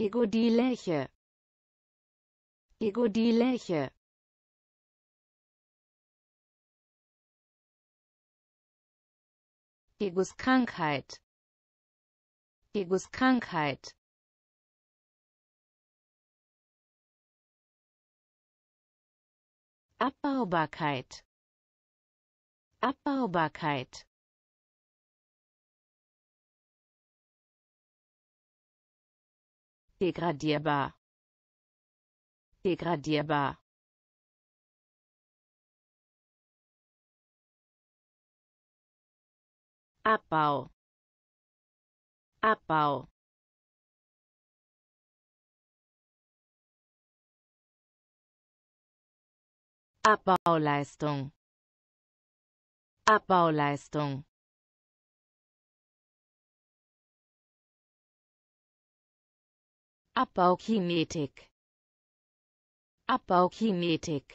Ego die Läche. Ego die Läche. Egos Krankheit. Egos Krankheit. Abbaubarkeit. Abbaubarkeit degradierbar degradierbar Abbau Abbau Abbauleistung Abbauleistung Abbaukinetik Abbaukinetik